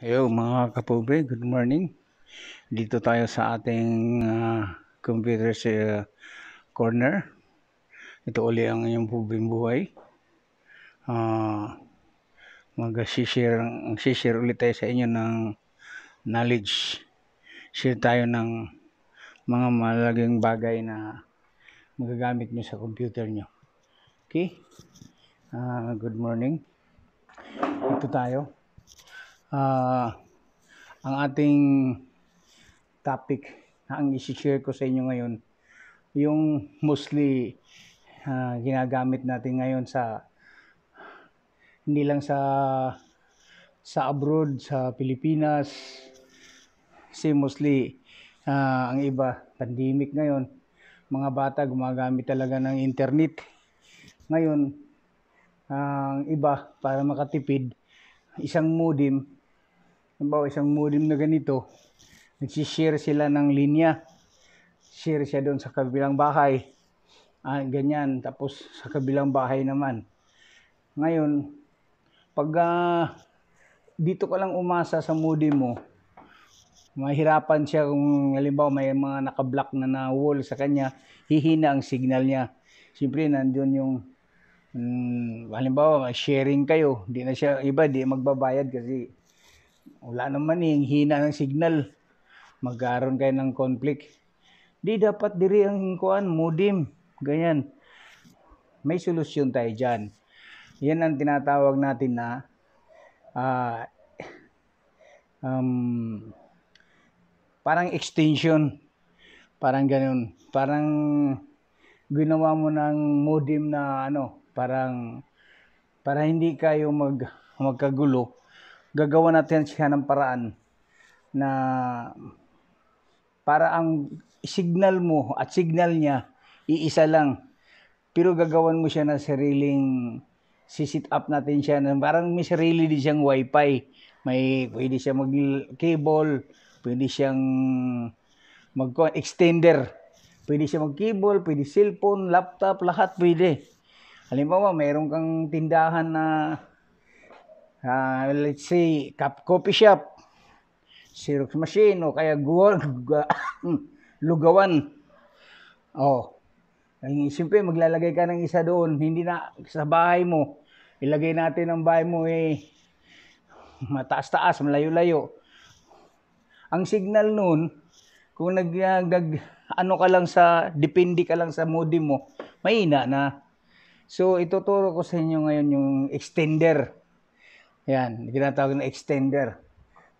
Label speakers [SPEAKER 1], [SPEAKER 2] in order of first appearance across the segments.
[SPEAKER 1] Hello mga kapube, good morning. Dito tayo sa ating uh, computer sa uh, corner. Ito uli ang inyong pubing buhay. Uh, Mag-share share ulit tayo sa inyo ng knowledge. Share tayo ng mga malaging bagay na magagamit nyo sa computer nyo. Okay? Uh, good morning. Dito tayo uh, ang ating topic na ang isi-share ko sa inyo ngayon, yung mostly uh, ginagamit natin ngayon sa hindi lang sa sa abroad sa Pilipinas kasi mostly uh, ang iba pandemic ngayon mga bata gumagamit talaga ng internet ngayon ang uh, iba para makatipid isang modem halimbawa isang modem na ganito, nagsishare sila ng linya. Share siya doon sa kabilang bahay. Ah, ganyan. Tapos sa kabilang bahay naman. Ngayon, pag uh, dito ka lang umasa sa modem mo, mahirapan siya kung halimbawa may mga nakablock na na wall sa kanya, hihina ang signal niya. Siyempre, nandoon yung Hmm, halimbawa, sharing kayo, di na siya iba, di magbabayad kasi wala naman eh, hina ng signal. Magkaroon kayo ng conflict. Di dapat diri ang hinkuan, mudim. Ganyan. May solusyon tayo dyan. Yan ang tinatawag natin na uh, um, parang extension. Parang ganun. Parang ginawa mo ng modem na ano, parang para hindi kayo mag magkagulo gagawa natin siya ng paraan na para ang signal mo at signal niya iisa lang. Pero gagawan mo siya na sariling sisit up natin siya. Na parang may sarili din siyang wifi. May pwede siya mag cable, pwede siyang mag extender. Pwede siya mag cable, pwede cellphone, laptop, lahat pwede. Halimbawa, mayroon kang tindahan na uh, let's say, coffee shop, Xerox machine, o kaya guwa, lugawan. Oh. Ang siyempre, eh, maglalagay ka ng isa doon, hindi na sa bahay mo. Ilagay natin ang bahay mo eh mataas-taas, malayo-layo. Ang signal noon, kung nag, nag ah, ano ka lang sa depende ka lang sa modem mo, mahina na. So ituturo ko sa inyo ngayon yung extender. Yan, ginatawag na extender.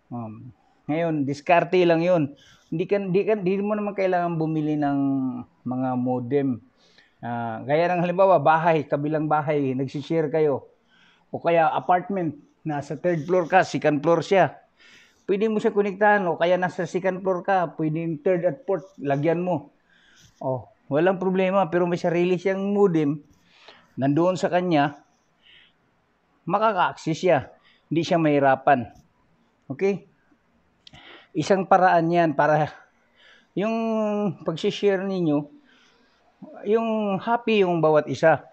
[SPEAKER 1] Um, ngayon, diskarte lang 'yun. Hindi kan di kan di mo naman kailangan bumili ng mga modem. Uh, gaya ng halimbawa, bahay, kabilang bahay, nagsishare kayo. O kaya apartment, nasa third floor ka, second floor siya. Pwede mo siya konektahan o kaya nasa second floor ka, pwede yung third at fourth, lagyan mo. Oh, walang problema pero may sarili siyang modem nandoon sa kanya makaka-access siya. Hindi siya mahirapan. Okay? Isang paraan yan para yung pag-share ninyo, yung happy yung bawat isa.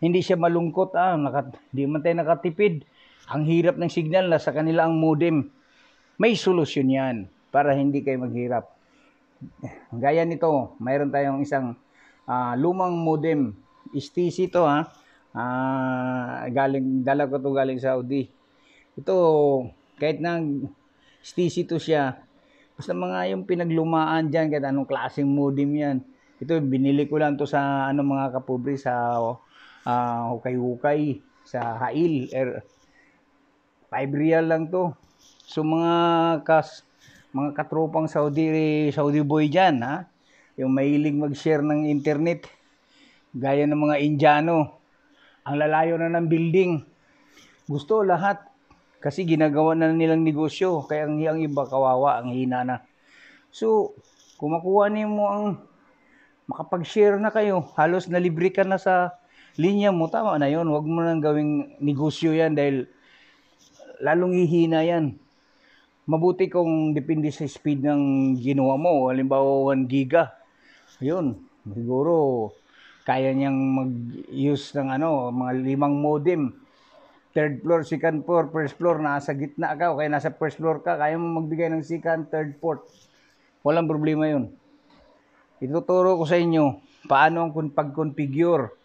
[SPEAKER 1] Hindi siya malungkot, ah, nakat, hindi man tayo nakatipid. Ang hirap ng signal, sa kanila ang modem. May solusyon yan para hindi kayo maghirap. Gaya nito, mayroon tayong isang uh, lumang modem. STC to ha. Ah uh, galing, dala ko to galing Saudi. Ito, kahit na stisi to siya, basta mga yung pinaglumaan dyan, kahit anong klaseng modem yan. Ito, binili ko lang to sa ano mga kapobre sa uh, ah, Hukay-Hukay, sa Hail. Er, 5 real lang to. So mga kas mga katropang Saudi Saudi boy diyan ha, yung mahilig mag-share ng internet gaya ng mga Indiano ang lalayo na ng building. Gusto lahat kasi ginagawa na nilang negosyo kaya ang, ang iba kawawa, ang hina na. So, kumakuha ni mo ang makapag-share na kayo. Halos na libre ka na sa linya mo. Tama na yon Huwag mo nang gawing negosyo yan dahil lalong hihina yan. Mabuti kung depende sa speed ng ginawa mo. Halimbawa, 1 giga. Yun, siguro kaya niyang mag-use ng ano, mga limang modem. Third floor, second floor, first floor, nasa gitna ka, o kaya nasa first floor ka, kaya mo magbigay ng second, third, fourth. Walang problema yun. Ituturo ko sa inyo paano ang pag-configure,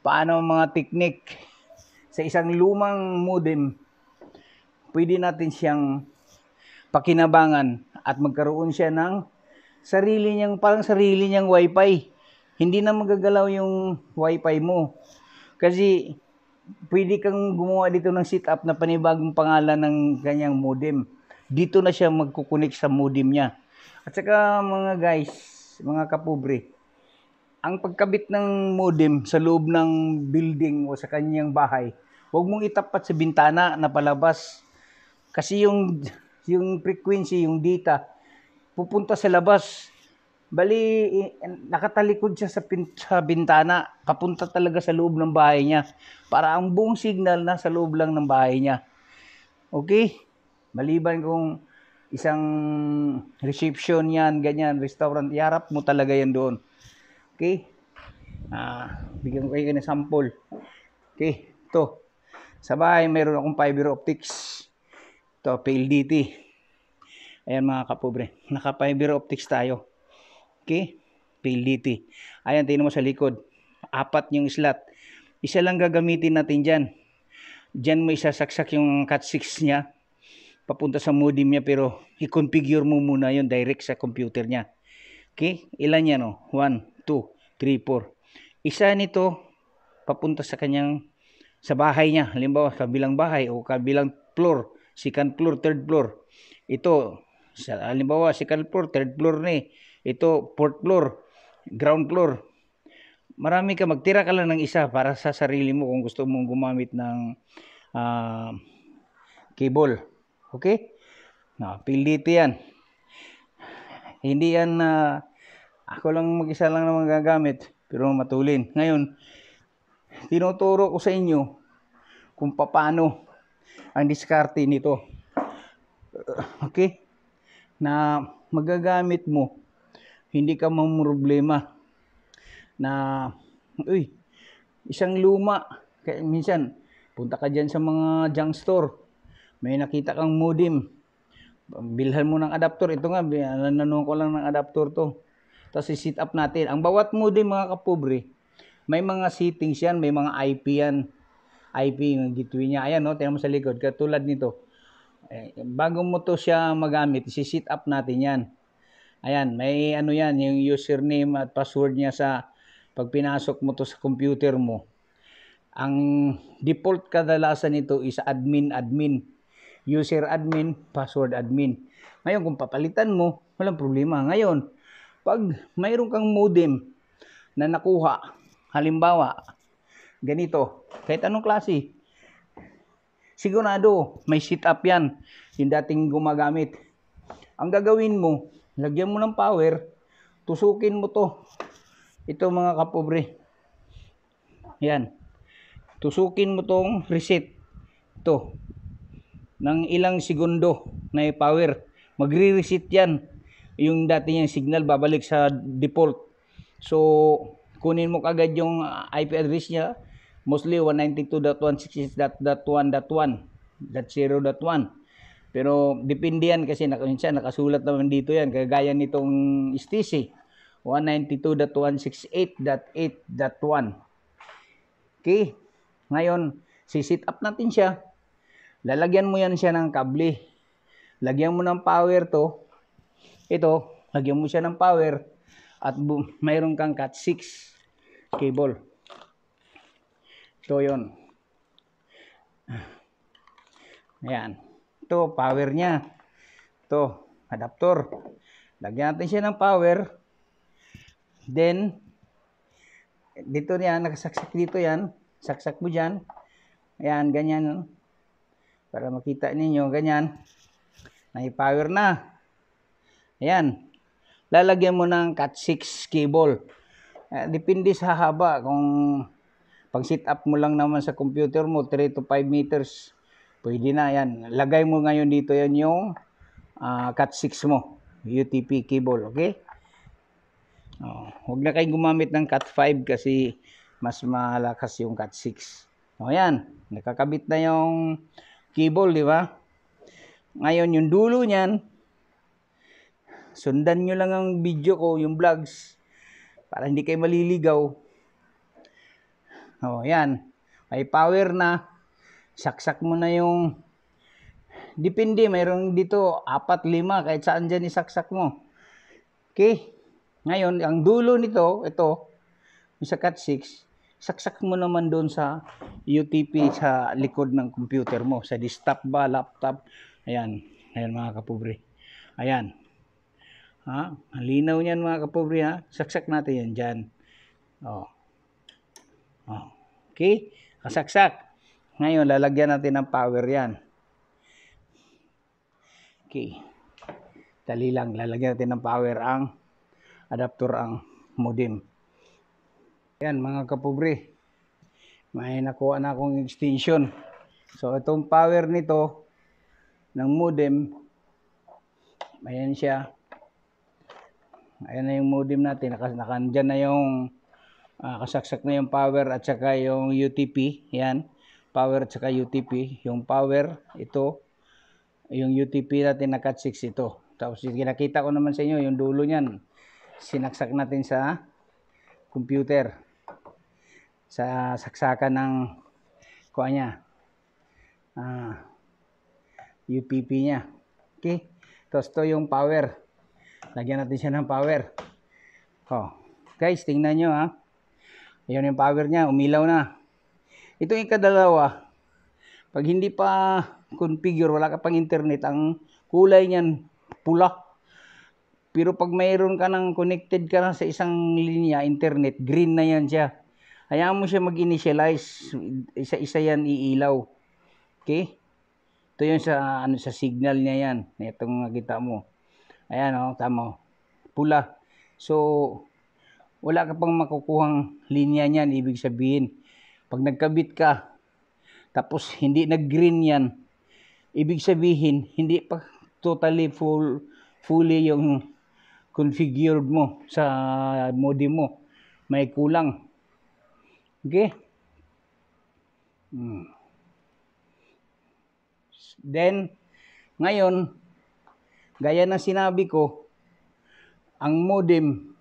[SPEAKER 1] paano ang mga technique sa isang lumang modem, pwede natin siyang pakinabangan at magkaroon siya ng sarili niyang, parang sarili niyang wifi hindi na magagalaw yung wifi mo. Kasi pwede kang gumawa dito ng setup na panibagong pangalan ng kanyang modem. Dito na siya magkukunik sa modem niya. At saka mga guys, mga kapobre, ang pagkabit ng modem sa loob ng building o sa kanyang bahay, huwag mong itapat sa bintana na palabas. Kasi yung, yung frequency, yung data, pupunta sa labas Bali, nakatalikod siya sa, pin- sa bintana, kapunta talaga sa loob ng bahay niya. Para ang buong signal na sa loob lang ng bahay niya. Okay? Maliban kung isang reception yan, ganyan, restaurant, iharap mo talaga yan doon. Okay? Ah, bigyan ko kayo ng sample. Okay, to. Sa bahay, mayroon akong fiber optics. to PLDT. Ayan mga kapobre, naka fiber optics tayo capability. Ayan, tingnan mo sa likod. Apat yung slot. Isa lang gagamitin natin dyan. Dyan mo isasaksak yung cat 6 niya. Papunta sa modem niya pero i-configure mo muna yon direct sa computer niya. Okay? Ilan yan o? 1, 2, 3, 4. Isa nito papunta sa kanyang sa bahay niya. Halimbawa, kabilang bahay o kabilang floor. Second floor, third floor. Ito, sa, halimbawa, second floor, third floor ni ito, fourth floor, ground floor. Marami ka, magtira ka lang ng isa para sa sarili mo kung gusto mong gumamit ng uh, cable. Okay? No, dito yan. Hindi yan na uh, ako lang mag-isa lang naman gagamit pero matulin. Ngayon, tinuturo ko sa inyo kung paano ang diskarte nito. Okay? Na magagamit mo hindi ka mamroblema na, uy, isang luma. Kaya minsan, punta ka dyan sa mga junk store. May nakita kang modem. Bilhan mo ng adapter. Ito nga, nananong ko lang ng adapter to. Tapos i-sit up natin. Ang bawat modem, mga kapobre, may mga settings yan, may mga IP yan. IP, yung gateway niya. Ayan, no? Tingnan mo sa likod. Katulad nito. Eh, bago mo to siya magamit, i sit up natin yan. Ayan, may ano yan, yung username at password niya sa pag mo to sa computer mo. Ang default kadalasan nito is admin admin. User admin, password admin. Ngayon kung papalitan mo, walang problema. Ngayon, pag mayroon kang modem na nakuha, halimbawa, ganito, kahit anong klase, sigurado may setup yan yung dating gumagamit. Ang gagawin mo, Lagyan mo ng power. Tusukin mo to. Ito mga kapobre. Yan. Tusukin mo tong reset. to Nang ilang segundo na i power. Magre-reset yan. Yung dati niyang signal babalik sa default. So, kunin mo kagad yung ah, IP address niya. Mostly 192.168.1.1.0.1. Pero depende yan kasi nakainsa, nakasulat naman dito yan. Kagaya nitong STC, 192.168.8.1. Okay? Ngayon, sisit up natin siya. Lalagyan mo yan siya ng kable. Lagyan mo ng power to. Ito, lagyan mo siya ng power. At mayroon kang cat 6 cable. Ito yun. Ayan. Ito, power niya. to adapter. Lagyan natin siya ng power. Then, dito yan, nakasaksak dito yan. Saksak mo dyan. Ayan, ganyan. Para makita ninyo, ganyan. Nai-power na. Ayan. Lalagyan mo ng Cat6 cable. Uh, depende sa haba. Kung pag sit up mo lang naman sa computer mo, 3 to 5 meters Pwede na yan. Lagay mo ngayon dito yan yung uh, Cat 6 mo. UTP cable, okay? Oh, huwag na kayong gumamit ng Cat 5 kasi mas malakas yung Cat 6. O oh, yan, nakakabit na yung cable, di ba? Ngayon, yung dulo niyan, sundan nyo lang ang video ko, yung vlogs, para hindi kayo maliligaw. O, oh, yan. May power na saksak mo na yung depende mayroon dito apat lima kahit saan diyan isaksak mo okay ngayon ang dulo nito ito sa cut 6 saksak mo naman doon sa UTP sa likod ng computer mo sa desktop ba laptop ayan ayan mga kapobre ayan ha ang linaw niyan mga kapobre ha saksak natin yan diyan oh oh okay kasaksak ngayon, lalagyan natin ng power yan. Okay. Dali lang, lalagyan natin ng power ang adapter ang modem. Yan mga kapobre. May nakuha na akong extension. So itong power nito ng modem, ayan siya. Ayan na yung modem natin. Nakas nakandyan na yung uh, kasaksak na yung power at saka yung UTP. Yan power at saka UTP. Yung power, ito, yung UTP natin na cut 6 ito. Tapos ginakita ko naman sa inyo, yung dulo niyan, sinaksak natin sa computer. Sa saksakan ng kuha niya. Uh, ah, UPP niya. Okay? Tapos to yung power. Lagyan natin siya ng power. Oh. Guys, tingnan nyo ha. Ah. Ayan yung power niya. Umilaw na. Ito yung kadalawa. Pag hindi pa configure, wala ka pang internet, ang kulay niyan pula. Pero pag mayroon ka ng connected ka na sa isang linya, internet, green na yan siya. Hayaan mo siya mag-initialize. Isa-isa yan iilaw. Okay? Ito yung sa, ano, sa signal niya yan. Itong nakita mo. Ayan, oh, tama. Oh. Pula. So, wala ka pang makukuhang linya niyan. Ibig sabihin, pag nagkabit ka, tapos hindi nag-green yan, ibig sabihin, hindi pa totally full, fully yung configured mo sa modem mo. May kulang. Okay? Hmm. Then, ngayon, gaya ng sinabi ko, ang modem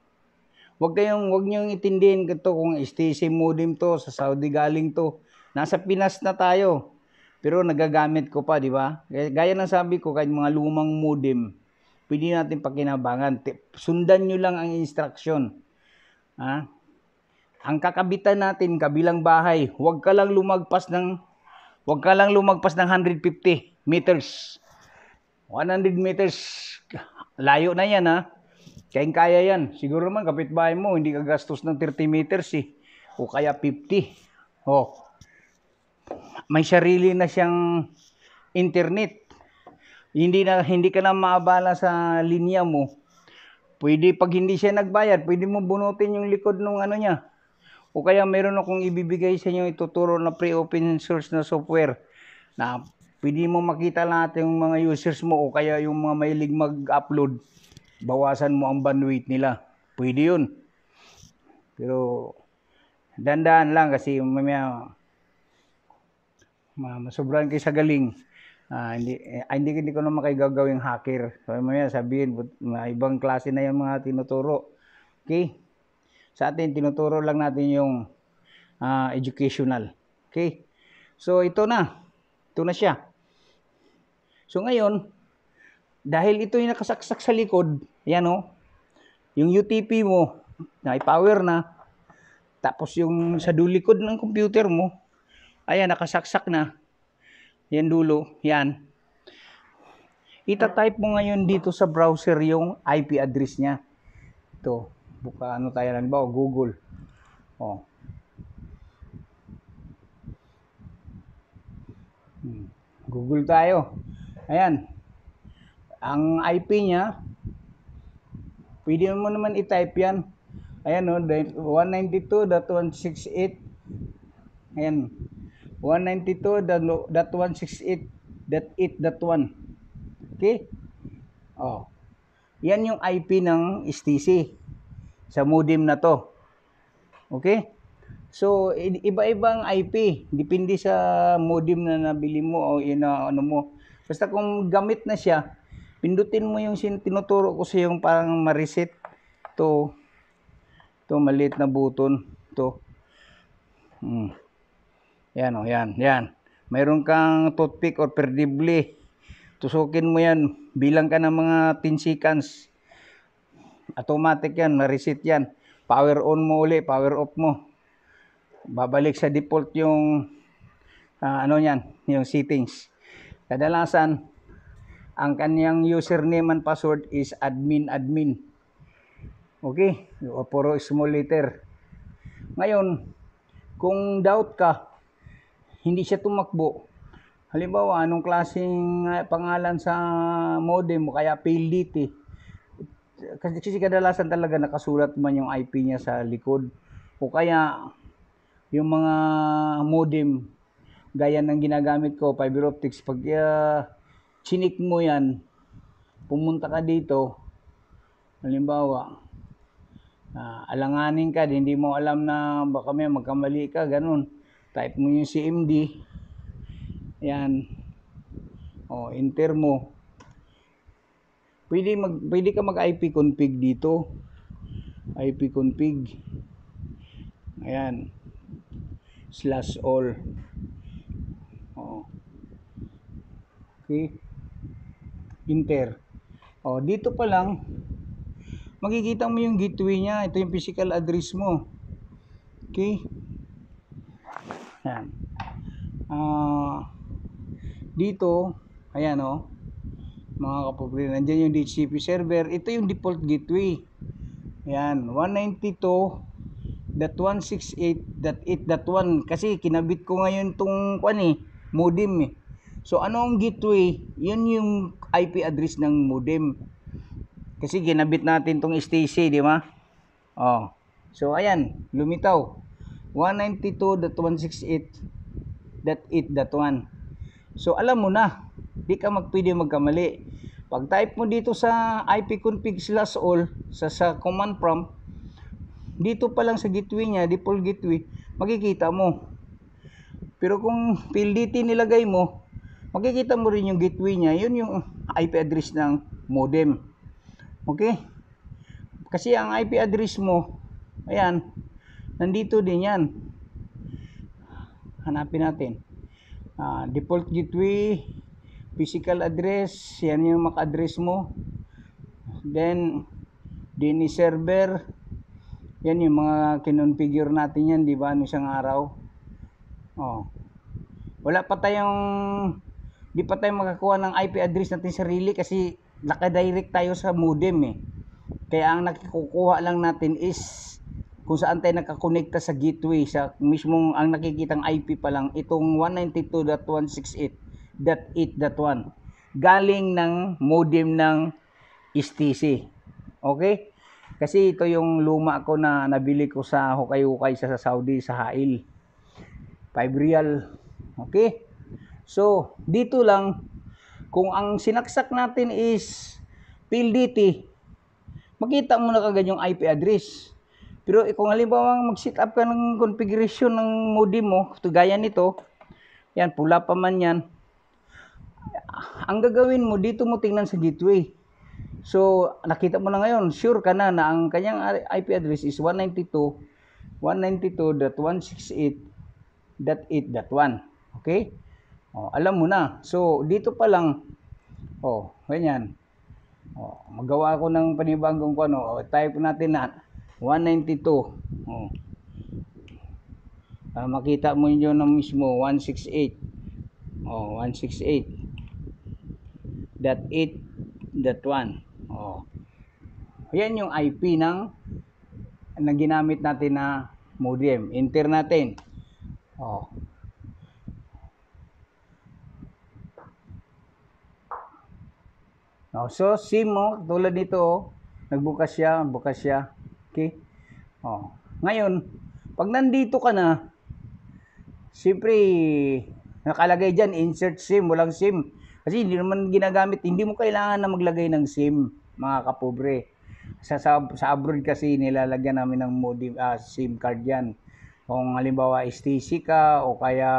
[SPEAKER 1] Huwag kayong, huwag niyo itindihin ito kung STC modem to, sa Saudi galing to. Nasa Pinas na tayo. Pero nagagamit ko pa, di ba? Gaya ng sabi ko, kahit mga lumang modem, pwede natin pakinabangan. Sundan niyo lang ang instruction. Ha? Ang kakabitan natin, kabilang bahay, huwag ka lang lumagpas ng, huwag ka lang lumagpas ng 150 meters. 100 meters, layo na yan ha. Kayang kaya yan. Siguro naman kapitbahay mo, hindi ka gastos ng 30 meters eh. O kaya 50. Oh. May sarili na siyang internet. Hindi na hindi ka na maabala sa linya mo. Pwede pag hindi siya nagbayad, pwede mo bunutin yung likod ng ano niya. O kaya meron akong ibibigay sa inyo ituturo na pre-open source na software na pwede mo makita lahat yung mga users mo o kaya yung mga mahilig mag-upload bawasan mo ang bandwidth nila. Pwede yun. Pero, dandaan lang kasi mamaya, masobran kayo sa galing. Ah, hindi, eh, ah, hindi, hindi ko naman kayo gagawing hacker. So, mamaya sabihin, may ibang klase na yung mga tinuturo. Okay? Sa atin, tinuturo lang natin yung uh, educational. Okay? So, ito na. Ito na siya. So, ngayon, dahil ito yung nakasaksak sa likod, yan o, oh. yung UTP mo, na power na, tapos yung sa dulikod ng computer mo, ayan, nakasaksak na, yan dulo, yan. Ita-type mo ngayon dito sa browser yung IP address niya. Ito, buka ano tayo lang ba, o, Google. O, oh. hmm. Google tayo. Ayan. Ang IP niya, pwede mo naman i-type yan. Ayan o, oh, 192.168. Ayan. 192.168.8.1. Okay? Oh. Yan yung IP ng STC sa modem na to. Okay? So, iba-ibang IP. Depende sa modem na nabili mo o ina, ano mo. Basta kung gamit na siya, pindutin mo yung sin tinuturo ko sa yung parang ma-reset to to maliit na button to hmm. yan oh, yan yan mayroon kang toothpick or perdible tusukin mo yan bilang ka ng mga 10 seconds automatic yan ma-reset yan power on mo uli power off mo babalik sa default yung uh, ano yan yung settings kadalasan ang kanyang username and password is admin admin. Okay, puro small letter. Ngayon, kung doubt ka, hindi siya tumakbo. Halimbawa, anong klaseng ah, pangalan sa modem mo, kaya PLDT. Eh. Kasi, kasi kadalasan talaga nakasulat man yung IP niya sa likod. O kaya, yung mga modem, gaya ng ginagamit ko, fiber optics, pag uh, chinik mo yan, pumunta ka dito, halimbawa, uh, alanganin ka, hindi mo alam na baka may magkamali ka, ganun. Type mo yung CMD, yan, o enter mo, pwede, mag, pwede ka mag IP config dito, IP config, ayan, slash all, o, okay, Inter. O, dito pa lang, makikita mo yung gateway niya. Ito yung physical address mo. Okay? Ayan. Uh, dito, ayan o, mga kapobre, nandyan yung DHCP server. Ito yung default gateway. Ayan, 192.168.8.1 kasi kinabit ko ngayon tong kwan eh, modem eh. So ano ang gateway? Yun yung IP address ng modem. Kasi ginabit natin tong STC, di ba? Oh. So ayan, lumitaw. 192.168.8.1. So alam mo na, di ka magpwede magkamali. Pag type mo dito sa ipconfig slash all sa, sa command prompt, dito pa lang sa gateway niya, default gateway, makikita mo. Pero kung PLDT nilagay mo, makikita mo rin yung gateway niya. Yun yung IP address ng modem. Okay? Kasi ang IP address mo, ayan, nandito din yan. Hanapin natin. Ah, default gateway, physical address, yan yung MAC address mo. Then, DNS server, yan yung mga kinonfigure natin yan, di ba, ano isang araw. Oh. Wala pa tayong di pa tayo makakuha ng IP address natin sarili kasi nakadirect tayo sa modem eh. Kaya ang nakikukuha lang natin is kung saan tayo nakakonekta sa gateway sa mismong ang nakikitang IP pa lang itong 192.168.8.1 galing ng modem ng STC. Okay? Kasi ito yung luma ko na nabili ko sa hukay hokay sa Saudi sa Hail. 5 real. Okay? So, dito lang, kung ang sinaksak natin is PLDT, makita mo na kagad yung IP address. Pero eh, kung halimbawa mag-set up ka ng configuration ng modem mo, gaya nito, yan, pula pa man yan, ang gagawin mo, dito mo tingnan sa gateway. So, nakita mo na ngayon, sure ka na na ang kanyang IP address is 192.192.168.8.1. Okay? Oh, alam mo na. So, dito pa lang, oh, ganyan. Oh, magawa ko ng panibagong kuno. Oh, type natin na 192. Oh. Para makita mo yun na mismo, 168. Oh, 168. That 8, that 1. Oh. Yan yung IP ng na ginamit natin na modem. Enter natin. Oh. No? Oh, so, same mo, oh. tulad nito, oh, nagbukas siya, bukas siya. Okay? Oh. Ngayon, pag nandito ka na, siyempre, nakalagay dyan, insert SIM, walang SIM. Kasi hindi naman ginagamit, hindi mo kailangan na maglagay ng SIM, mga kapobre. Sa, sa, sa abroad kasi nilalagyan namin ng modem, uh, ah, SIM card yan. Kung halimbawa STC ka o kaya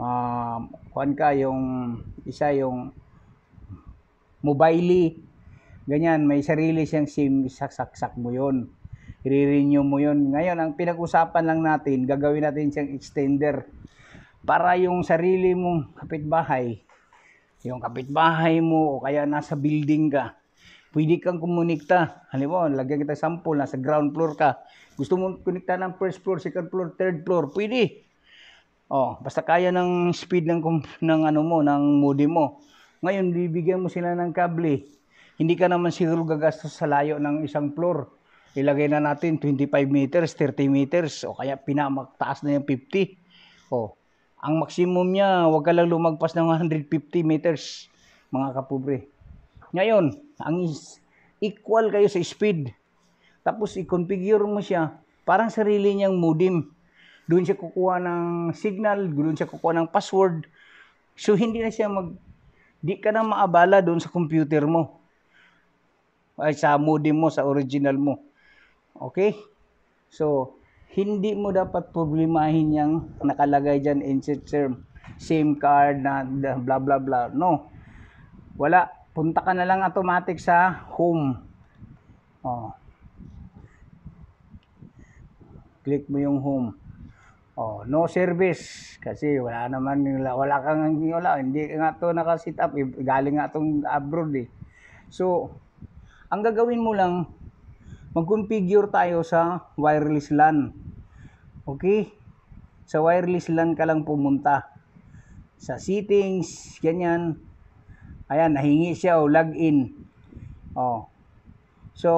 [SPEAKER 1] um, uh, kuan ka yung isa yung mobile. Ganyan, may sarili siyang SIM, saksak mo yon I-renew mo yon Ngayon, ang pinag-usapan lang natin, gagawin natin siyang extender para yung sarili mong kapitbahay, yung kapitbahay mo o kaya nasa building ka, pwede kang kumunikta. Halimbawa, lagyan kita sample, nasa ground floor ka. Gusto mo kunikta ng first floor, second floor, third floor, pwede. Oh, basta kaya ng speed ng ng ano mo, ng modem mo. Ngayon, bibigyan mo sila ng kable. Hindi ka naman siguro gagastos sa layo ng isang floor. Ilagay na natin 25 meters, 30 meters, o kaya pinamaktaas na yung 50. O, ang maximum niya, wag ka lang lumagpas ng 150 meters, mga kapobre. Ngayon, ang is equal kayo sa speed. Tapos i-configure mo siya parang sarili niyang modem. Doon siya kukuha ng signal, doon siya kukuha ng password. So hindi na siya mag Di ka na maabala doon sa computer mo. Ay sa modem mo, sa original mo. Okay? So, hindi mo dapat problemahin yung nakalagay dyan in term. Same card na blah blah blah. No. Wala. Punta ka na lang automatic sa home. Oh. Click mo yung home. Oh, no service kasi wala naman nila wala kang wala hindi nga to naka-sit up eh, galing nga tong abroad eh. So, ang gagawin mo lang mag-configure tayo sa wireless LAN. Okay? Sa wireless LAN ka lang pumunta. Sa settings, ganyan. Ayan, nahingi siya o oh, login. Oh. So,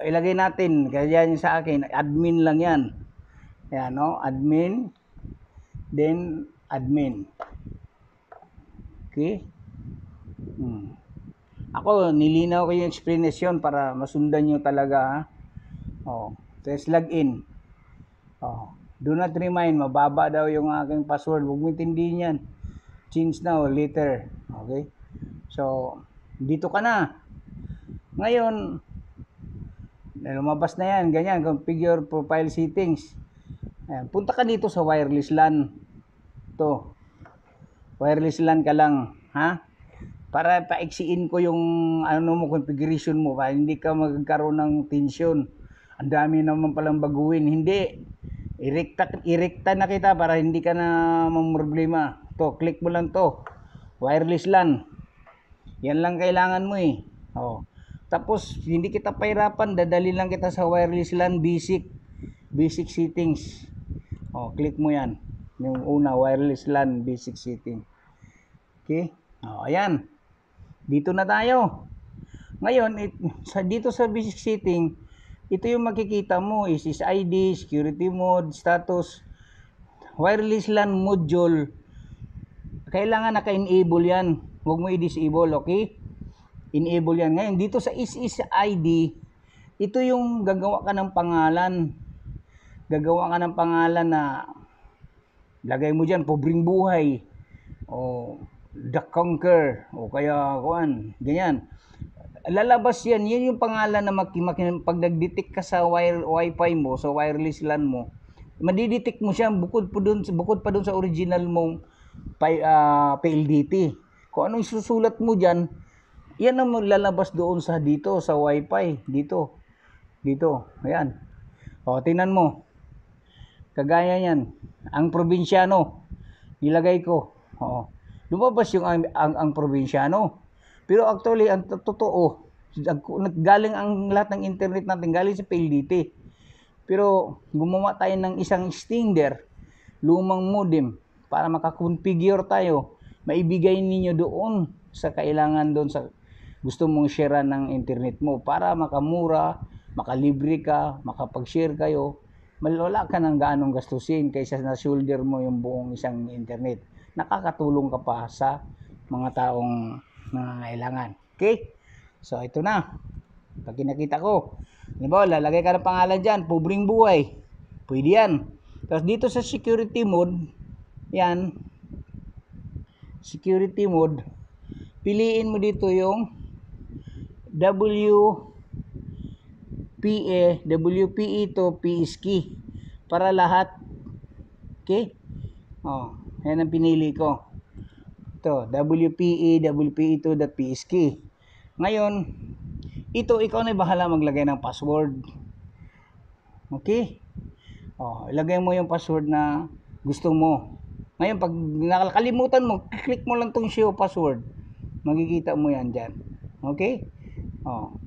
[SPEAKER 1] ilagay natin, kaya yan sa akin, admin lang yan. Ayan, no? Admin. Then, admin. Okay? Hmm. Ako, nilinaw ko yung explanation para masundan nyo talaga, ha? Oh, test login. Oh, do not remind, mababa daw yung aking password. Huwag mo yan. Change now, later. Okay? So, dito ka na. Ngayon, eh, lumabas na yan, ganyan, configure profile settings. Ayan, punta ka dito sa wireless LAN. To. Wireless LAN ka lang, ha? Para paiksiin ko yung ano mo configuration mo para hindi ka magkaroon ng tension. Ang dami naman palang baguhin, hindi. Irekta, irekta na kita para hindi ka na mamroblema. To, click mo lang to. Wireless LAN. Yan lang kailangan mo eh. Oh. Tapos hindi kita pahirapan, dadalhin lang kita sa wireless LAN basic basic settings o, oh, click mo yan. Yung una, wireless LAN B618. Okay? O, oh, ayan. Dito na tayo. Ngayon, it, sa, dito sa B6 setting, ito yung makikita mo is, is ID, security mode, status, wireless LAN module. Kailangan naka-enable yan. Huwag mo i-disable, okay? Enable yan. Ngayon, dito sa is, is ID, ito yung gagawa ka ng pangalan gagawa ka ng pangalan na lagay mo dyan, pobring buhay o the conquer o kaya kuan ganyan lalabas yan yan yung pangalan na maki, maki, pag nagdetect ka sa wire, wifi mo sa wireless LAN mo madidetect mo siya bukod pa dun bukod pa dun sa original mong uh, ah, PLDT kung anong susulat mo diyan yan ang lalabas doon sa dito sa wifi dito dito ayan o tingnan mo Kagaya yan. Ang probinsyano. Nilagay ko. Oo. Lumabas yung ang, ang, ang probinsyano. Pero actually, ang totoo, naggaling ang lahat ng internet natin, galing sa PLDT. Pero gumawa tayo ng isang extender, lumang modem, para makakonfigure tayo, maibigay ninyo doon sa kailangan doon sa gusto mong share ng internet mo para makamura, makalibre ka, makapag-share kayo, malala ka ng gaanong gastusin kaysa na shoulder mo yung buong isang internet. Nakakatulong ka pa sa mga taong nangangailangan. Okay? So, ito na. Pag kinakita ko, halimbawa, lalagay ka ng pangalan dyan, pubring buhay. Pwede yan. Tapos dito sa security mode, yan, security mode, piliin mo dito yung W PE, WPE to PE ski. Para lahat. Okay? Oh, yan ang pinili ko. Ito, WPE, WPE to the PE ski. Ngayon, ito ikaw na bahala maglagay ng password. Okay? Oh, ilagay mo yung password na gusto mo. Ngayon, pag nakalimutan mo, click mo lang tong show password. Magkikita mo yan dyan. Okay? Oh.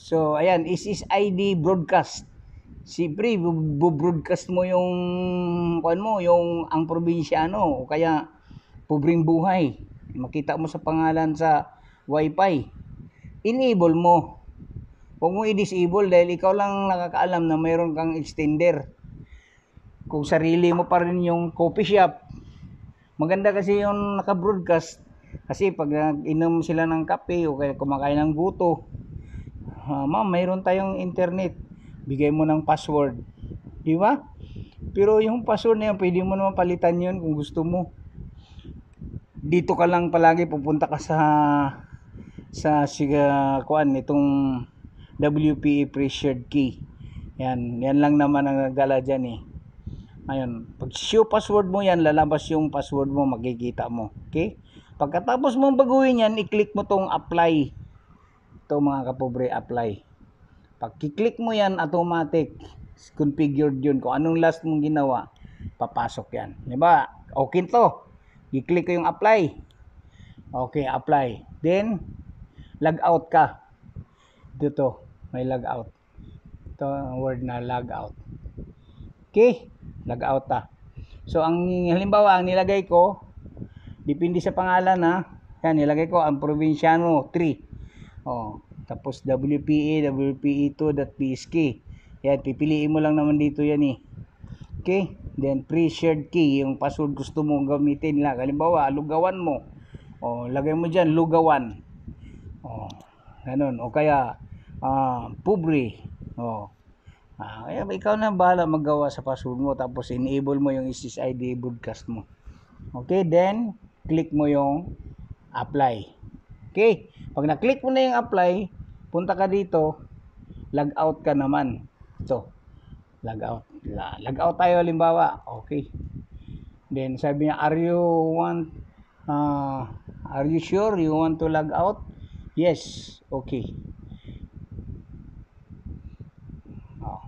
[SPEAKER 1] So, ayan, is ID broadcast. Siyempre, bu-broadcast mo yung, kuan mo, yung ang probinsyano, o kaya, pobreng buhay. Makita mo sa pangalan sa wifi. Enable mo. Huwag mo i-disable dahil ikaw lang nakakaalam na mayroon kang extender. Kung sarili mo pa rin yung coffee shop, maganda kasi yung naka-broadcast kasi pag inom sila ng kape o kaya kumakain ng guto, uh, ma'am, mayroon tayong internet. Bigay mo ng password. Di ba? Pero yung password na yan, pwede mo naman palitan yun kung gusto mo. Dito ka lang palagi, pupunta ka sa sa siga kuan nitong WPA e pressured key. Yan, yan lang naman ang nagdala diyan eh. Ayun, pag show password mo yan, lalabas yung password mo, makikita mo. Okay? Pagkatapos mong baguhin yan, i-click mo tong apply ito mga kapobre apply pagkiklik mo yan automatic configured yun kung anong last mong ginawa papasok yan di ba okay to i-click ko yung apply okay apply then log out ka dito may log out ito ang word na log out okay log out ta so ang halimbawa ang nilagay ko depende sa pangalan ha yan nilagay ko ang probinsyano 3 Oh, tapos WPA, e, WPE2.psk. Yan, pipiliin mo lang naman dito yan eh. Okay? Then, pre-shared key, yung password gusto mo gamitin lang. Halimbawa, lugawan mo. Oh, lagay mo dyan, lugawan. Oh, ganun. O kaya, uh, ah, pubri. Oh. uh, kaya ikaw na bahala maggawa sa password mo. Tapos, enable mo yung SSID broadcast mo. Okay, then, click mo yung apply. Okay. Pag na-click mo na yung apply, punta ka dito, log out ka naman. Ito. log out. Log out tayo halimbawa. Okay. Then sabi niya, are you want uh, are you sure you want to log out? Yes. Okay. Oh.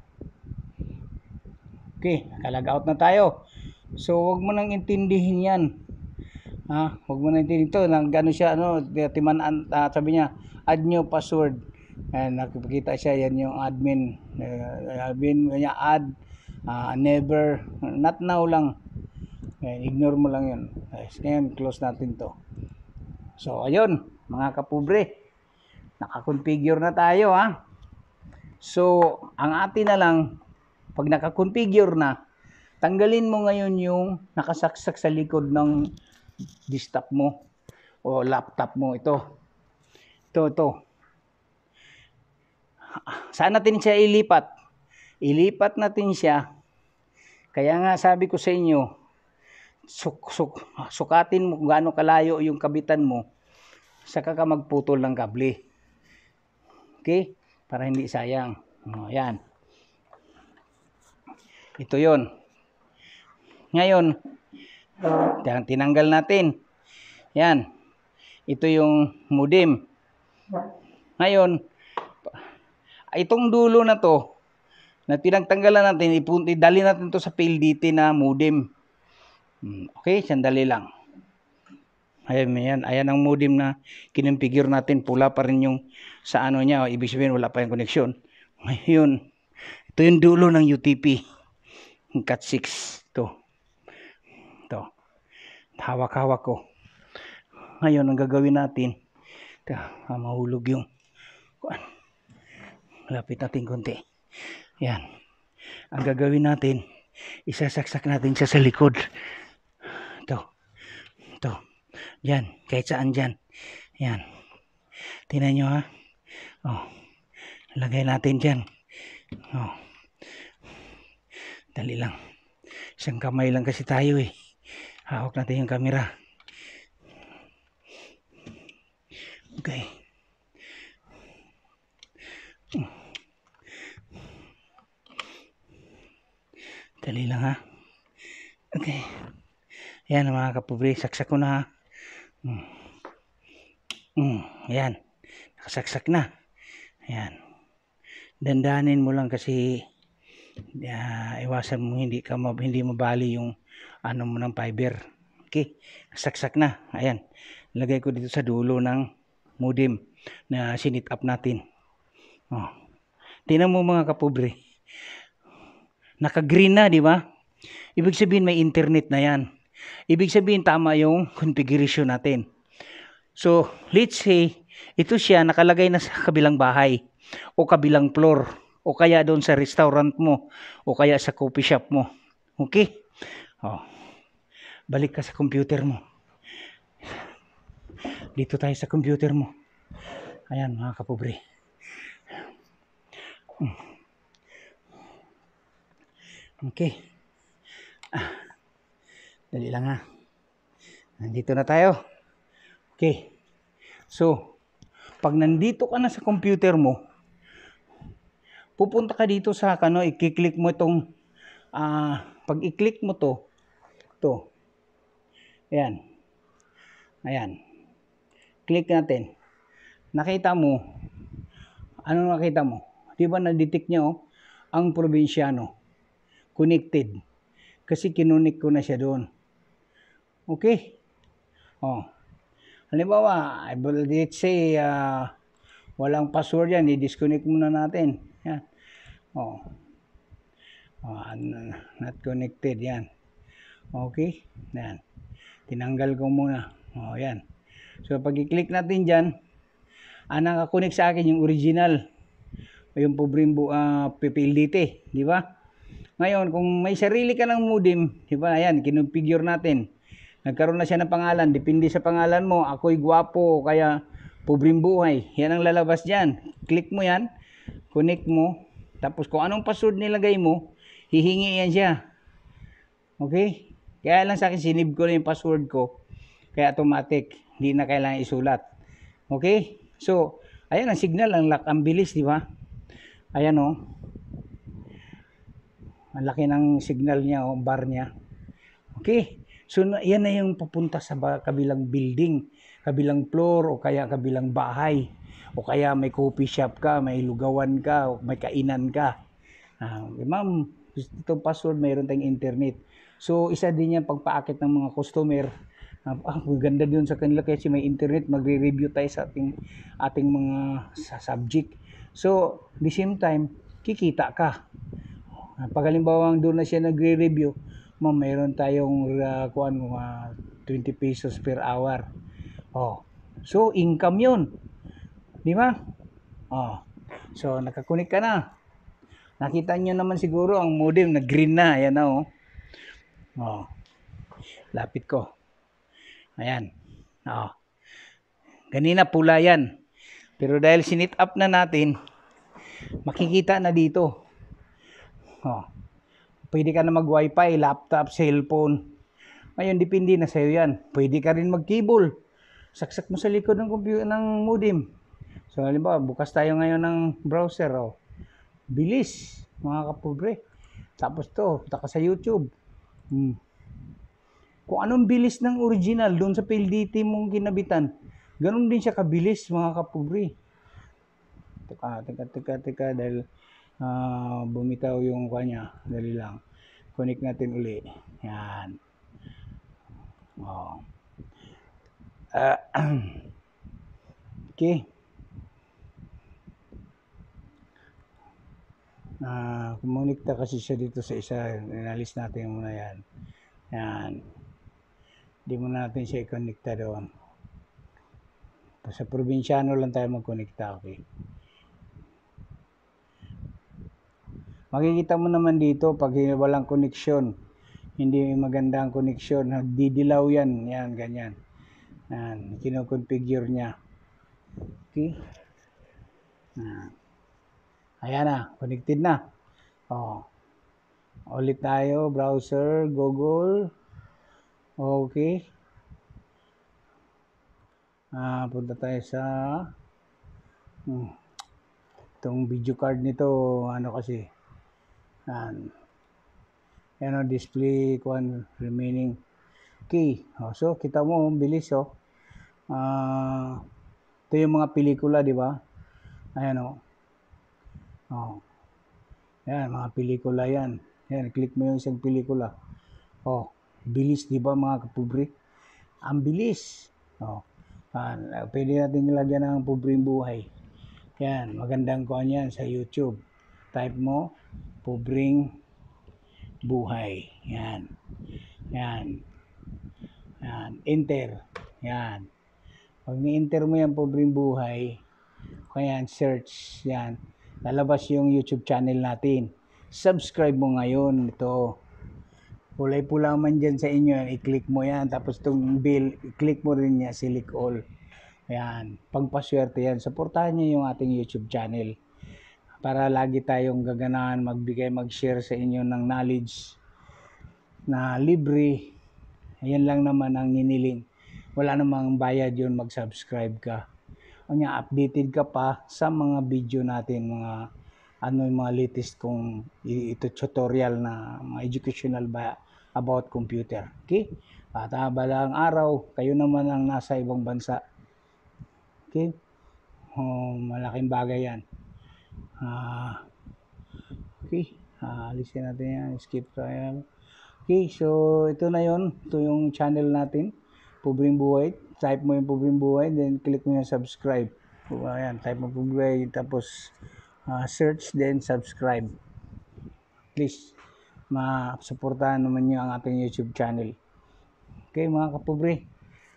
[SPEAKER 1] Okay, nakalag out na tayo. So, wag mo nang intindihin 'yan. Ha? Huwag mo na dito. Nang gano siya, ano, timanan, uh, ah, sabi niya, add new password. Ay nakikita siya, yan yung admin. Uh, admin, niya add, uh, never, not now lang. And ignore mo lang yun. Guys, ngayon, close natin to. So, ayun, mga kapubre. Nakakonfigure na tayo, ha? So, ang atin na lang, pag nakakonfigure na, tanggalin mo ngayon yung nakasaksak sa likod ng desktop mo o laptop mo ito ito ito saan natin siya ilipat ilipat natin siya kaya nga sabi ko sa inyo suk, suk, sukatin mo kung gaano kalayo yung kabitan mo sa ka magputol ng kable okay para hindi sayang o, yan ito yon ngayon Ah. Yan, tinanggal natin. Yan. Ito yung modem. Ngayon, itong dulo na to, na pinagtanggalan natin, idali natin to sa PLDT na modem. Hmm, okay, sandali lang. Ayan, ayan, ayan ang modem na kinempigure natin. Pula pa rin yung sa ano niya. O, ibig sabihin, wala pa yung connection. Ngayon, ito yung dulo ng UTP. Cat 6 hawak-hawak ko. Oh. Ngayon, ang gagawin natin, ta, ah, mahulog yung, kuan, lapit natin konti. Yan. Ang gagawin natin, isasaksak natin siya sa likod. Ito. Ito. Yan. Kahit saan dyan. Yan. Tingnan nyo ha. Oh. Lagay natin dyan. Oh. Dali lang. Isang kamay lang kasi tayo eh hawak natin yung camera okay dali lang ha okay yan mga kapobre saksak ko na ha mm. nakasaksak na yan dandanin mo lang kasi uh, iwasan mo hindi ka mab hindi mabali yung ano mo ng fiber. Okay, saksak na. Ayan, lagay ko dito sa dulo ng modem na sinit up natin. Oh. Tingnan mo mga kapobre. Naka-green na, di ba? Ibig sabihin may internet na yan. Ibig sabihin tama yung configuration natin. So, let's say, ito siya nakalagay na sa kabilang bahay o kabilang floor o kaya doon sa restaurant mo o kaya sa coffee shop mo. Okay? Oh. Balik ka sa computer mo. Dito tayo sa computer mo. Ayan mga kapobre. Hmm. Okay. Ah. Dali lang ha. Ah. Nandito na tayo. Okay. So, pag nandito ka na sa computer mo, pupunta ka dito sa kano, i-click mo itong, ah, pag i-click mo to, to. Ayan. Ayan. Click natin. Nakita mo, ano nakita mo? Di ba na-detect niya oh, ang probinsyano. Connected. Kasi kinunik ko na siya doon. Okay? Oh. Halimbawa, I will let's say, uh, walang password yan, i-disconnect muna natin. Yan. Oh. oh. Not connected yan. Okay? Yan. Tinanggal ko muna. O, oh, yan. So, pag i-click natin dyan, ah, nakakunik sa akin yung original. O yung pobrimbo uh, ah, PPLDT. Di ba? Ngayon, kung may sarili ka ng modem, di ba? Ayan, kinonfigure natin. Nagkaroon na siya ng pangalan. Depende sa pangalan mo. Ako'y gwapo. Kaya, pobring Yan ang lalabas dyan. Click mo yan. Connect mo. Tapos kung anong password nilagay mo, hihingi yan siya. Okay? Kaya lang sa akin, sinib ko na yung password ko. Kaya automatic. Hindi na kailangan isulat. Okay? So, ayan ang signal. Ang, lak ang bilis, di ba? Ayan o. Oh. Ang laki ng signal niya o oh, bar niya. Okay? So, yan na yung papunta sa kabilang building, kabilang floor o kaya kabilang bahay. O kaya may coffee shop ka, may lugawan ka, o may kainan ka. Ah, ma'am, itong password mayroon tayong internet. So, isa din yan pagpaakit ng mga customer. Uh, ah, ah ganda din sa kanila kasi may internet, magre-review tayo sa ating, ating mga sa subject. So, the same time, kikita ka. Uh, pag halimbawa doon na siya nagre-review, ma'am, mayroon tayong uh, kuan, uh, 20 pesos per hour. Oh. So, income yun. Di ba? Oh. So, nakakunik ka na. Nakita niyo naman siguro ang modem na green na. Ayan na oh. Oh. Lapit ko. Ayan. Oh. Ganina pula yan. Pero dahil sinit up na natin, makikita na dito. Oh. Pwede ka na mag-wifi, laptop, cellphone. Ngayon, depende na sa'yo yan. Pwede ka rin mag-cable. Saksak mo sa likod ng, computer, ng modem. So, halimbawa, bukas tayo ngayon ng browser. Oh. Bilis, mga kapobre. Tapos to, punta ka sa YouTube Hmm. Kung anong bilis ng original doon sa PLDT mong kinabitan, ganun din siya kabilis mga kapubri. Teka, teka, teka, teka dahil uh, bumitaw yung kanya. Dali lang. Connect natin uli. Yan. Oh. Uh, okay. Uh, ah, kumonikta kasi siya dito sa isa. Inalis natin muna yan. Yan. Hindi muna natin siya i doon. Sa probinsyano lang tayo mag-connecta. Okay. Makikita mo naman dito pag walang connection, hindi maganda ang connection, nagdidilaw yan, yan, ganyan. Yan, kinoconfigure niya. Okay? Yan. Ayan na, connected na. Oh. Ulit tayo, browser, Google. Okay. Ah, punta tayo sa hmm. Itong video card nito, ano kasi. Yan. Yan o, display, one remaining Okay. Oh, so, kita mo, bilis oh. Ah, ito yung mga pelikula, di ba? Ayan o. Oh. Oh. Yan, mga pelikula yan. Yan, click mo yung isang pelikula. Oh, bilis 'di ba mga kapobre? Ang bilis. Oh. Ah, pwede natin lagyan ng pobreng buhay. Yan, magandang kuan yan sa YouTube. Type mo pobreng buhay. Yan. Yan. Yan, enter. Yan. Pag ni-enter mo yan pobreng buhay, kaya search yan lalabas yung YouTube channel natin. Subscribe mo ngayon ito. Kulay-pula man dyan sa inyo i-click mo yan. Tapos itong bell, i-click mo rin niya, silik all. Ayan, pagpaswerte yan. Supportahan niyo yung ating YouTube channel para lagi tayong gaganahan, magbigay, mag-share sa inyo ng knowledge na libre. Ayan lang naman ang hiniling. Wala namang bayad yun, mag-subscribe ka kanya updated ka pa sa mga video natin, mga ano yung mga latest kong ito tutorial na mga educational ba about computer. Okay? At abalang araw, kayo naman ang nasa ibang bansa. Okay? Oh, malaking bagay yan. Ah, uh, okay. Ah, uh, alisin natin yan. Skip trial. Okay, so ito na yon Ito yung channel natin. Pubring Buhay. Type mo yung Pubring Buhay, then click mo yung subscribe. So, ayan, type mo Pubring Buhay, tapos uh, search, then subscribe. Please, ma masuportahan naman nyo ang ating YouTube channel. Okay, mga kapobre,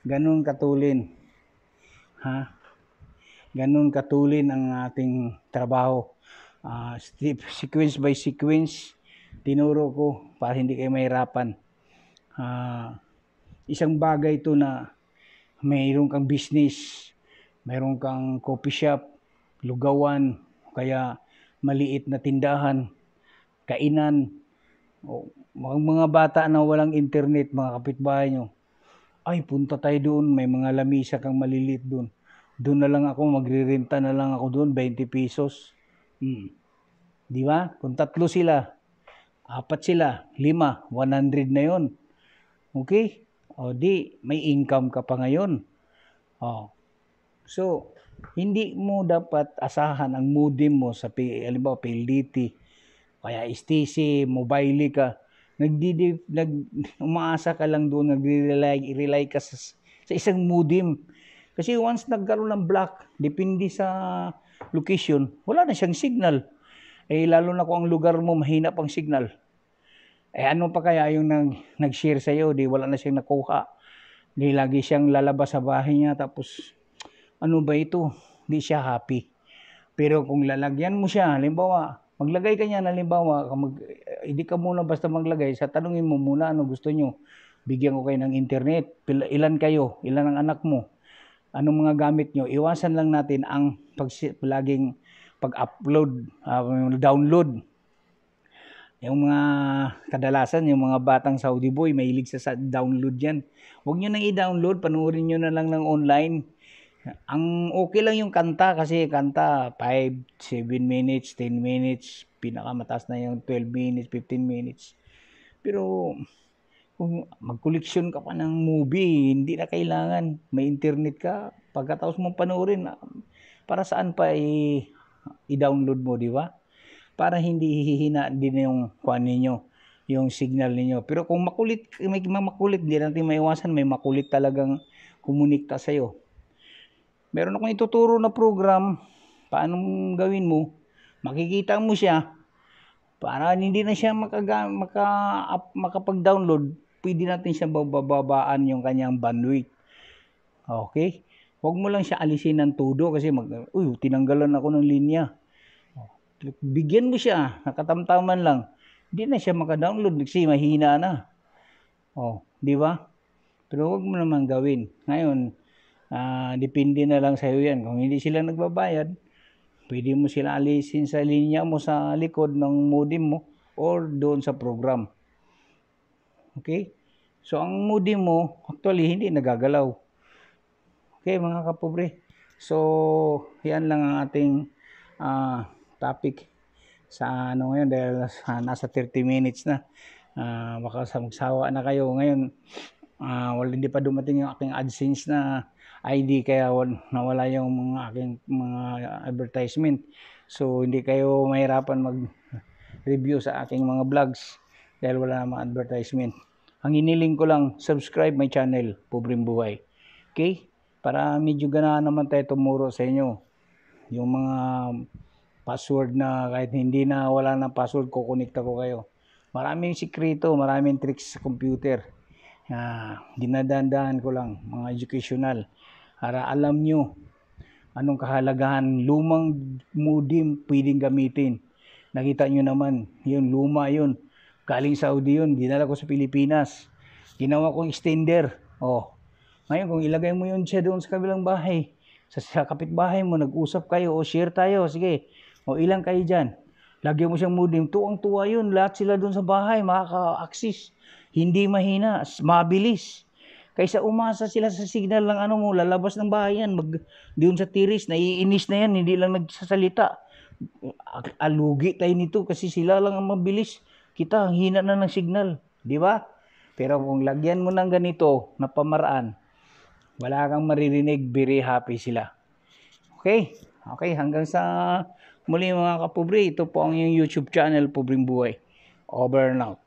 [SPEAKER 1] ganun katulin. Ha? Ganun katulin ang ating trabaho. Uh, ah, step, sequence by sequence, tinuro ko para hindi kayo mahirapan. Uh, isang bagay ito na mayroon kang business, mayroon kang coffee shop, lugawan, kaya maliit na tindahan, kainan, o mga bata na walang internet, mga kapitbahay nyo, ay punta tayo doon, may mga lamisa kang maliliit doon. Doon na lang ako, magrirenta na lang ako doon, 20 pesos. Hmm. Di ba? Kung tatlo sila, apat sila, lima, 100 na yon. Okay? O di, may income ka pa ngayon. O. So, hindi mo dapat asahan ang modem mo sa halimbawa PLDT, kaya STC, mobile ka. Nagdi nag umaasa ka lang doon, nagre-rely rely ka sa, sa isang modem. Kasi once nagkaroon ng block, depende sa location, wala na siyang signal. Eh lalo na kung ang lugar mo mahina pang signal. Eh ano pa kaya yung nag, nag-share sa iyo, di wala na siyang nakuha. Di lagi siyang lalabas sa bahay niya tapos ano ba ito? Di siya happy. Pero kung lalagyan mo siya, halimbawa, maglagay ka niya, halimbawa, mag, eh, hindi ka muna basta maglagay, sa tanungin mo muna ano gusto niyo, Bigyan ko kayo ng internet, ilan kayo, ilan ang anak mo, anong mga gamit niyo, Iwasan lang natin ang pag, laging pag-upload, uh, download yung mga kadalasan, yung mga batang Saudi boy, may mahilig sa download yan. Huwag nyo nang i-download, panuorin nyo na lang ng online. Ang okay lang yung kanta kasi kanta 5, 7 minutes, 10 minutes, pinakamataas na yung 12 minutes, 15 minutes. Pero kung mag-collection ka pa ng movie, hindi na kailangan. May internet ka, pagkatapos mong panoorin, ah, para saan pa i-download mo, di ba? para hindi hihina din yung kuan ninyo, yung signal ninyo. Pero kung makulit, may makulit, hindi natin maiwasan, may makulit talagang kumunikta iyo Meron akong ituturo na program, paano gawin mo, makikita mo siya, para hindi na siya makaga, maka, up, makapag-download, pwede natin siya bababaan yung kanyang bandwidth. Okay? Huwag mo lang siya alisin ng todo kasi mag, uy, tinanggalan ako ng linya. Bigyan mo siya, nakatamtaman lang. Hindi na siya maka makadownload kasi mahina na. Oh, di ba? Pero huwag mo naman gawin. Ngayon, uh, depende na lang sa iyo yan. Kung hindi sila nagbabayad, pwede mo sila alisin sa linya mo sa likod ng modem mo or doon sa program. Okay? So, ang modem mo, actually, hindi nagagalaw. Okay, mga kapobre. So, yan lang ang ating uh, topic sa ano ngayon dahil uh, nasa 30 minutes na. Uh, baka sa magsawa na kayo ngayon. Uh, ah, well, hindi pa dumating yung aking AdSense na ID kaya nawala yung mga aking mga advertisement. So hindi kayo mahirapan mag review sa aking mga vlogs dahil wala namang advertisement. Ang hiniling ko lang, subscribe my channel, Pobreng Buhay. Okay? Para medyo ganahan naman tayo tumuro sa inyo. Yung mga password na kahit hindi na wala ng password, kukunikta ko kayo. Maraming sikrito, maraming tricks sa computer. Uh, ah, dinadandaan ko lang, mga educational. Para alam nyo anong kahalagahan. Lumang modem pwedeng gamitin. Nakita nyo naman, yun, luma yun. Galing Saudi yun, dinala ko sa Pilipinas. Ginawa kong extender. Oh. Ngayon, kung ilagay mo yun siya doon sa kabilang bahay, sa, sa bahay mo, nag-usap kayo o share tayo, sige, o ilang kayo dyan? Lagyan mo siyang modem. Tuwang-tuwa yun. Lahat sila doon sa bahay, makaka-access. Hindi mahina, mabilis. Kaysa umasa sila sa signal lang ano mo, lalabas ng bahay yan, mag, doon sa tiris, naiinis na yan, hindi lang nagsasalita. Alugi tayo nito kasi sila lang ang mabilis. Kita, ang hina na ng signal. Di ba? Pero kung lagyan mo ng ganito na pamaraan, wala kang maririnig, very happy sila. Okay? Okay, hanggang sa Muli mga kapobre, ito po ang yung YouTube channel, Pobring Buhay. Over and out.